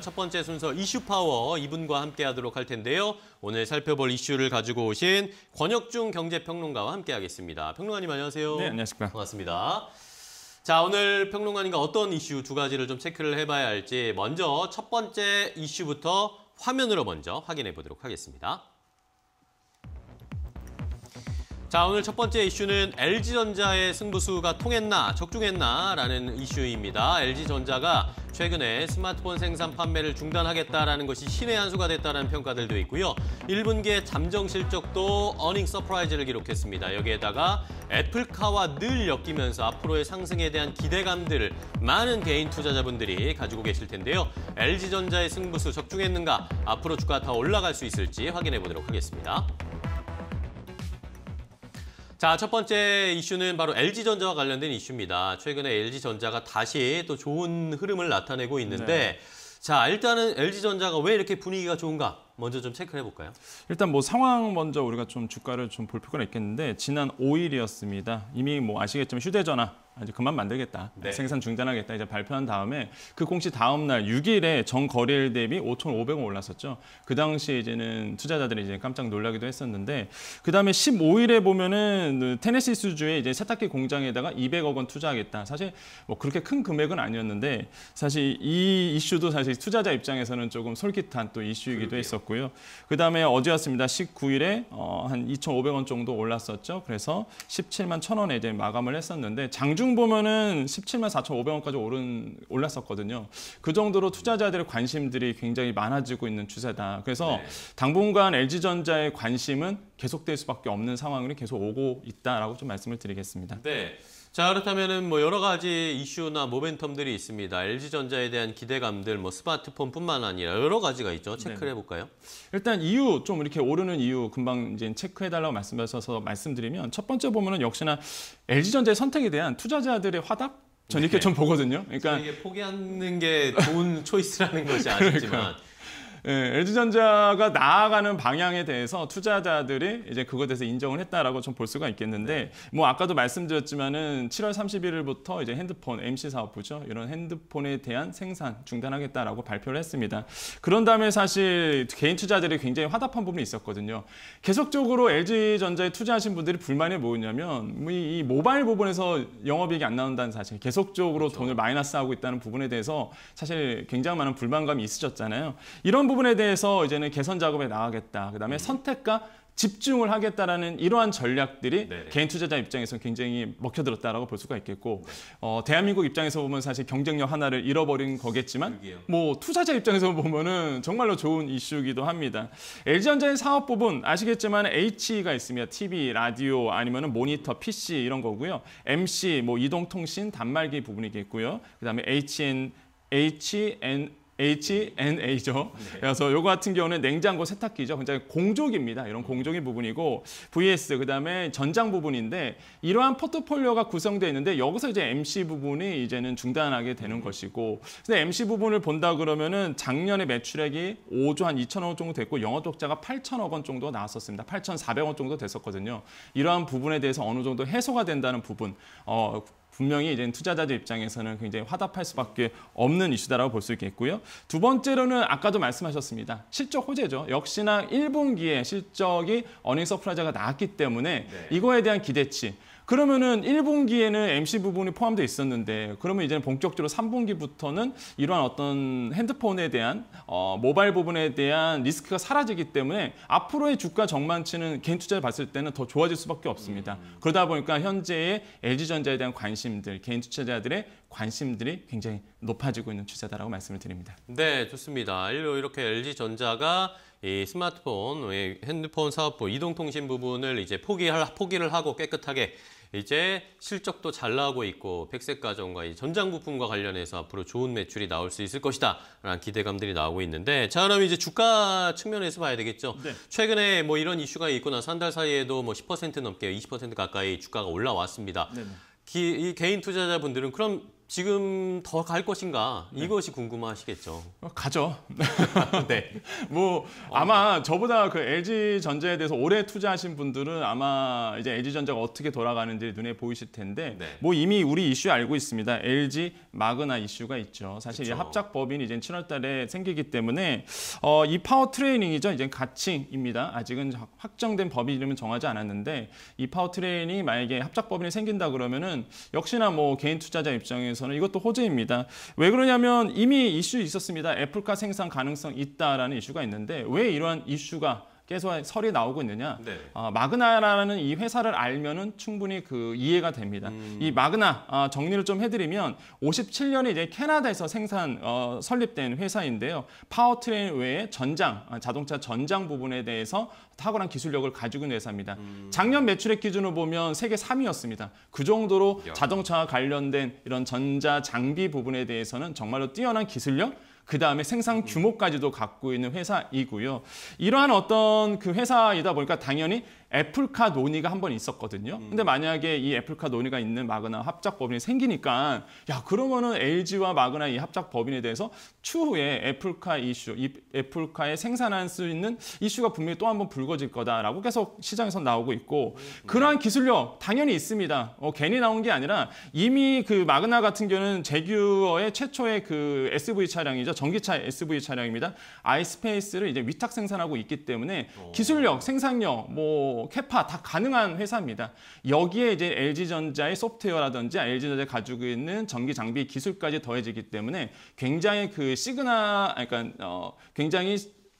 첫 번째 순서 이슈 파워 이분과 함께 하도록 할 텐데요. 오늘 살펴볼 이슈를 가지고 오신 권혁중 경제평론가와 함께 하겠습니다. 평론가님 안녕하세요. 네, 안녕하십니까. 반갑습니다. 자, 오늘 평론가님과 어떤 이슈 두 가지를 좀 체크를 해봐야 할지 먼저 첫 번째 이슈부터 화면으로 먼저 확인해 보도록 하겠습니다. 자, 오늘 첫 번째 이슈는 LG전자의 승부수가 통했나, 적중했나라는 이슈입니다. LG전자가 최근에 스마트폰 생산 판매를 중단하겠다라는 것이 신의 한 수가 됐다는 평가들도 있고요. 1분기의 잠정 실적도 어닝 서프라이즈를 기록했습니다. 여기에다가 애플카와 늘 엮이면서 앞으로의 상승에 대한 기대감들을 많은 개인 투자자분들이 가지고 계실 텐데요. LG전자의 승부수 적중했는가, 앞으로 주가 더 올라갈 수 있을지 확인해 보도록 하겠습니다. 자, 첫 번째 이슈는 바로 LG전자와 관련된 이슈입니다. 최근에 LG전자가 다시 또 좋은 흐름을 나타내고 있는데 네. 자, 일단은 LG전자가 왜 이렇게 분위기가 좋은가? 먼저 좀 체크해 볼까요? 일단 뭐 상황 먼저 우리가 좀 주가를 좀 볼 필요가 있겠는데 지난 5일이었습니다. 이미 뭐 아시겠지만 휴대전화 이제 그만 만들겠다. 네. 생산 중단하겠다. 이제 발표한 다음에 그 공시 다음 날 6일에 정 거래일 대비 5,500원 올랐었죠. 그 당시에 이제는 투자자들이 이제 깜짝 놀라기도 했었는데 그다음에 15일에 보면은 테네시 수주에 이제 세탁기 공장에다가 200억 원 투자하겠다. 사실 뭐 그렇게 큰 금액은 아니었는데 사실 이 이슈도 사실 투자자 입장에서는 조금 솔깃한 또 이슈이기도 그러게요. 했었고요. 그다음에 어제였습니다. 19일에 어, 한 2,500원 정도 올랐었죠. 그래서 17만 1,000원에 이제 마감을 했었는데 장중 주중 보면은 17만 4,500원까지 오른 올랐었거든요. 그 정도로 투자자들의 관심들이 굉장히 많아지고 있는 추세다. 그래서 네. 당분간 LG전자의 관심은 계속될 수밖에 없는 상황이 계속 오고 있다라고 좀 말씀을 드리겠습니다. 네. 자 그렇다면은 뭐 여러 가지 이슈나 모멘텀들이 있습니다. LG 전자에 대한 기대감들, 뭐 스마트폰뿐만 아니라 여러 가지가 있죠. 체크를 네. 해볼까요? 일단 이유 좀 이렇게 오르는 이유 금방 이제 체크해달라고 말씀하셔서 말씀드리면 첫 번째 보면은 역시나 LG 전자의 선택에 대한 투자자들의 화답 전 이렇게 네. 좀 보거든요. 그러니까 이게 포기하는 게 좋은 초이스라는 것이 아니지만. 그러니까. LG전자가 예, 나아가는 방향에 대해서 투자자들이 이제 그것에 대해서 인정을 했다라고 좀 볼 수가 있겠는데 뭐 아까도 말씀드렸지만은 7월 31일부터 이제 핸드폰 MC 사업 부죠 이런 핸드폰에 대한 생산 중단하겠다라고 발표를 했습니다. 그런 다음에 사실 개인 투자들이 굉장히 화답한 부분이 있었거든요. 계속적으로 LG전자에 투자하신 분들이 불만이 뭐였냐면 뭐 이 모바일 부분에서 영업이익이 안 나온다는 사실 계속적으로 그렇죠. 돈을 마이너스하고 있다는 부분에 대해서 사실 굉장히 많은 불만감이 있으셨잖아요. 이런 부분 부분에 대해서 이제는 개선 작업에 나가겠다. 그다음에 음. 선택과 집중을 하겠다라는 이러한 전략들이 네, 네, 네. 개인 투자자 입장에서 굉장히 먹혀들었다라고 볼 수가 있겠고 네. 어, 대한민국 입장에서 보면 사실 경쟁력 하나를 잃어버린 거겠지만 그게요. 뭐 투자자 입장에서 보면은 정말로 좋은 이슈이기도 합니다. LG전자의 사업 부분 아시겠지만 H가 있으면 TV, 라디오 아니면 모니터, PC 이런 거고요. MC 뭐 이동통신, 단말기 부분이겠고요. 그다음에 HN HN HNA죠. 네. 그래서 요거 같은 경우는 냉장고 세탁기죠. 굉장히 공족입니다. 이런 공족의 부분이고 VS 그다음에 전장 부분인데 이러한 포트폴리오가 구성되어 있는데 여기서 이제 MC 부분이 이제는 중단하게 되는 것이고 근데 MC 부분을 본다 그러면은 작년에 매출액이 5조 한 2천억 원 정도 됐고 영업적자가 8천억 원 정도 나왔었습니다. 8,400원 정도 됐었거든요. 이러한 부분에 대해서 어느 정도 해소가 된다는 부분 어 분명히 이제 투자자들 입장에서는 굉장히 화답할 수밖에 없는 이슈다라고 볼 수 있겠고요. 두 번째로는 아까도 말씀하셨습니다. 실적 호재죠. 역시나 1분기에 실적이 어닝 서프라이저가 나왔기 때문에 네. 이거에 대한 기대치 그러면은 1분기에는 MC 부분이 포함되어 있었는데 그러면 이제는 본격적으로 3분기부터는 이러한 어떤 핸드폰에 대한 어, 모바일 부분에 대한 리스크가 사라지기 때문에 앞으로의 주가 정만치는 개인 투자를 봤을 때는 더 좋아질 수밖에 없습니다. 음. 그러다 보니까 현재의 LG전자에 대한 관심들, 개인 투자자들의 관심들이 굉장히 높아지고 있는 추세다라고 말씀을 드립니다. 네, 좋습니다. 이렇게 LG전자가 이 스마트폰, 핸드폰 사업부 이동통신 부분을 이제 포기할 포기를 하고 깨끗하게 이제 실적도 잘 나오고 있고 백색 가전과 전장 부품과 관련해서 앞으로 좋은 매출이 나올 수 있을 것이다 라는 기대감들이 나오고 있는데 자 그럼 이제 주가 측면에서 봐야 되겠죠. 네. 최근에 뭐 이런 이슈가 있고 나서 한 달 사이에도 뭐 10% 넘게 20% 가까이 주가가 올라왔습니다. 네. 기, 이 개인 투자자분들은 그럼 지금 더 갈 것인가 네. 이것이 궁금하시겠죠. 어, 가죠. 네. 뭐 어. 아마 저보다 그 LG 전자에 대해서 오래 투자하신 분들은 아마 이제 LG 전자가 어떻게 돌아가는지 눈에 보이실 텐데 네. 뭐 이미 우리 이슈 알고 있습니다. LG 마그나 이슈가 있죠. 사실 그쵸. 이 합작법인이 이제 7월달에 생기기 때문에 어, 이 파워 트레이닝이죠. 이제 가칭입니다. 아직은 확정된 법이 이름은 정하지 않았는데 이 파워 트레이닝이 만약에 합작법인이 생긴다 그러면은 역시나 뭐 개인 투자자 입장에서 저는 이것도 호재입니다. 왜 그러냐면 이미 이슈 있었습니다. 애플카 생산 가능성 있다라는 이슈가 있는데 왜 이러한 이슈가 계속 설이 나오고 있느냐. 네. 어, 마그나라는 이 회사를 알면은 충분히 그 이해가 됩니다. 음. 이 마그나 어, 정리를 좀 해드리면 57년에 이제 캐나다에서 생산 어, 설립된 회사인데요. 파워트레인 외에 전장 아, 자동차 전장 부분에 대해서 탁월한 기술력을 가지고 있는 회사입니다. 음. 작년 매출액 기준으로 보면 세계 3위였습니다. 그 정도로 야. 자동차와 관련된 이런 전자 장비 부분에 대해서는 정말로 뛰어난 기술력 그 다음에 생산 규모까지도 갖고 있는 회사이고요. 이러한 어떤 그 회사이다 보니까 당연히 애플카 논의가 한 번 있었거든요. 음. 근데 만약에 이 애플카 논의가 있는 마그나 합작 법인이 생기니까 야 그러면은 LG와 마그나 이 합작 법인에 대해서 추후에 애플카 이슈, 이 애플카에 생산할 수 있는 이슈가 분명히 또 한 번 불거질 거다라고 계속 시장에서 나오고 있고 음. 그러한 기술력 당연히 있습니다. 어, 괜히 나온 게 아니라 이미 그 마그나 같은 경우는 제규어의 최초의 그 SV 차량이죠. 전기차 SV 차량입니다. 아이스페이스를 이제 위탁 생산하고 있기 때문에 어. 기술력, 생산력, 뭐뭐 캐파 다 가능한 회사입니다. 여기에 이제 LG전자의 소프트웨어라든지 LG전자 가지고 있는 전기 장비 기술까지 더해지기 때문에 굉장히 그 시그나 아, 그러니까 어 굉장히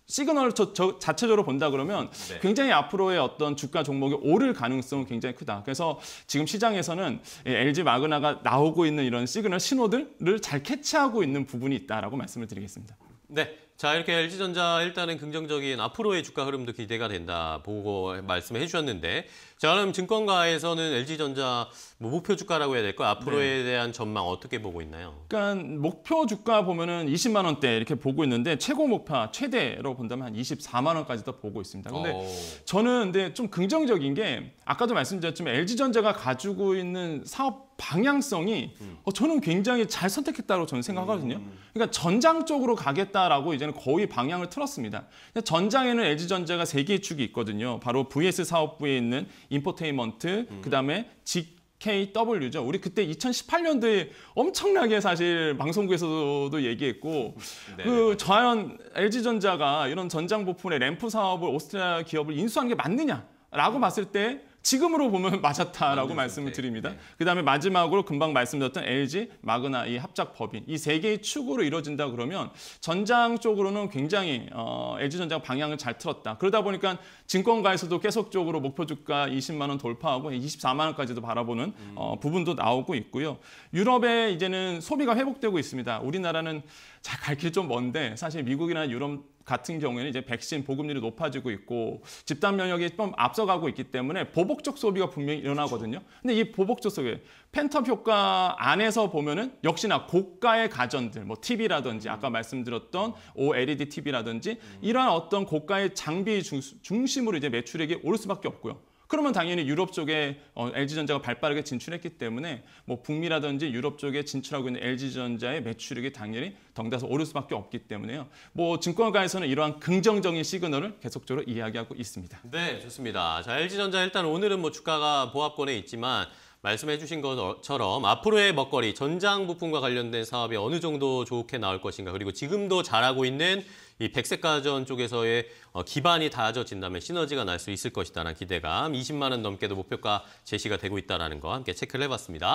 시그널 저, 저, 자체적으로 본다 그러면 네. 굉장히 앞으로의 어떤 주가 종목이 오를 가능성은 굉장히 크다. 그래서 지금 시장에서는 LG 마그나가 나오고 있는 이런 시그널 신호들을 잘 캐치하고 있는 부분이 있다라고 말씀을 드리겠습니다. 네. 자, 이렇게 LG전자 일단은 긍정적인 앞으로의 주가 흐름도 기대가 된다 보고 말씀해 주셨는데 자, 그럼 증권가에서는 LG전자 뭐 목표 주가라고 해야 될까요? 앞으로에 네. 대한 전망 어떻게 보고 있나요? 그러니까 목표 주가 보면은 20만 원대 이렇게 보고 있는데 최고 목표 최대로 본다면 한 24만 원까지 더 보고 있습니다. 근데 오. 어. 저는 근데 좀 긍정적인 게 아까도 말씀드렸지만 LG전자가 가지고 있는 사업 방향성이 어, 저는 굉장히 잘 선택했다고 저는 생각하거든요. 음. 그러니까 전장 쪽으로 가겠다라고 이제는 거의 방향을 틀었습니다. 전장에는 LG전자가 세 개의 축이 있거든요. 바로 VS 사업부에 있는 인포테인먼트, 음. 그다음에 직 KW죠. 우리 그때 2018년도에 엄청나게 사실 방송국에서도 얘기했고 네, 그자연 LG전자가 이런 전장 부품의 램프 사업을 오스트리아 기업을 인수한게 맞느냐라고 음. 봤을 때 지금으로 보면 맞았다라고 아, 네, 말씀을 네, 드립니다. 네, 네. 그다음에 마지막으로 금방 말씀드렸던 LG, 마그나 이 합작 법인 이 세 개의 축으로 이루어진다 그러면 전장 쪽으로는 굉장히 어, LG 전장 방향을 잘 틀었다. 그러다 보니까 증권가에서도 계속적으로 목표 주가 20만 원 돌파하고 24만 원까지도 바라보는 음. 어, 부분도 나오고 있고요. 유럽에 이제는 소비가 회복되고 있습니다. 우리나라는 잘 갈 길 좀 먼데 사실 미국이나 유럽 같은 경우에는 이제 백신 보급률이 높아지고 있고 집단 면역이 좀 앞서가고 있기 때문에 보복적 소비가 분명히 일어나거든요. 그렇죠. 근데 이 보복적 소비 팬텀 효과 안에서 보면은 역시나 고가의 가전들 뭐 TV라든지 아까 말씀드렸던 OLED TV라든지 음. 이러한 어떤 고가의 장비 중심으로 이제 매출액이 오를 수밖에 없고요. 그러면 당연히 유럽 쪽에 어, LG전자가 발빠르게 진출했기 때문에 뭐 북미라든지 유럽 쪽에 진출하고 있는 LG전자의 매출액이 당연히 덩달아서 오를 수밖에 없기 때문에요. 뭐 증권가에서는 이러한 긍정적인 시그널을 계속적으로 이야기하고 있습니다. 네, 좋습니다. 자, LG전자 일단 오늘은 뭐 주가가 보합권에 있지만 말씀해 주신 것처럼 앞으로의 먹거리, 전장 부품과 관련된 사업이 어느 정도 좋게 나올 것인가 그리고 지금도 잘하고 있는 이 백색가전 쪽에서의 어, 기반이 다져진다면 시너지가 날 수 있을 것이다라는 기대감 20만 원 넘게도 목표가 제시가 되고 있다는 거 함께 체크를 해봤습니다.